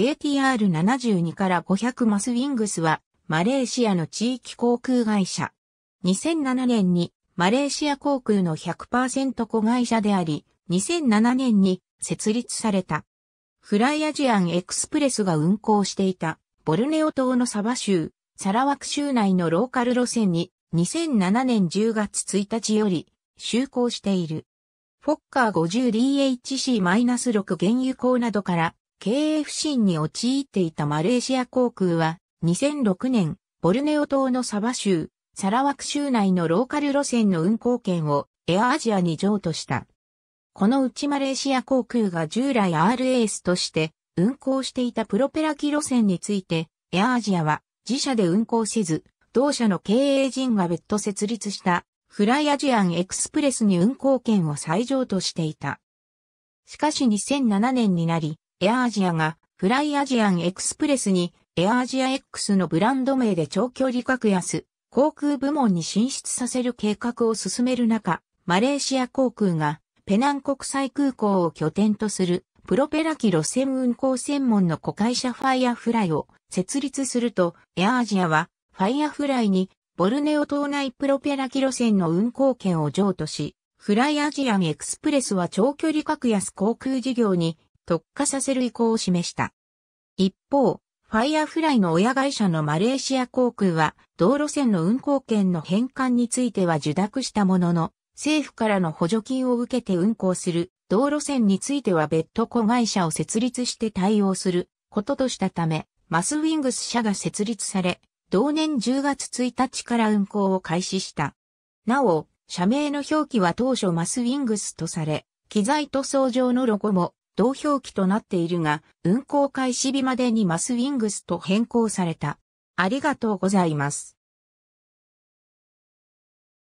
ATR72 から500マスウィングスは、マレーシアの地域航空会社。2007年に、マレーシア航空の100%子会社であり、2007年に設立された。フライアジアンエクスプレスが運行していた、ボルネオ島のサバ州、サラワク州内のローカル路線に、2007年10月1日より、就航している。フォッカー 50DHC-6 原油港などから経営不振に陥っていたマレーシア航空は、2006年、ボルネオ島のサバ州、サラワク州内のローカル路線の運航権をエアアジアに譲渡した。このうちマレーシア航空が従来 RAS として運航していたプロペラ機路線について、エアアジアは自社で運航せず、同社の経営陣が別途設立したフライアジアンエクスプレスに運航権を再譲渡していた。しかし2007年になり、エアアジアがフライアジアンエクスプレスにエアアジア X のブランド名で長距離格安航空部門に進出させる計画を進める中、マレーシア航空がペナン国際空港を拠点とするプロペラ機路線運航専門の子会社ファイアフライを設立すると、エアアジアはファイアフライにボルネオ島内プロペラ機路線の運航権を譲渡し、フライアジアンエクスプレスは長距離格安航空事業に特化させる意向を示した。一方、ファイアフライの親会社のマレーシア航空は、道路線の運行権の返還については受諾したものの、政府からの補助金を受けて運行する道路線については別途子会社を設立して対応することとしたため、マスウィングス社が設立され、同年10月1日から運行を開始した。なお、社名の表記は当初マスウィングスとされ、機材塗装上のロゴも同表記となっているが、運行開始日までにマスウィングスと変更された。ありがとうございます。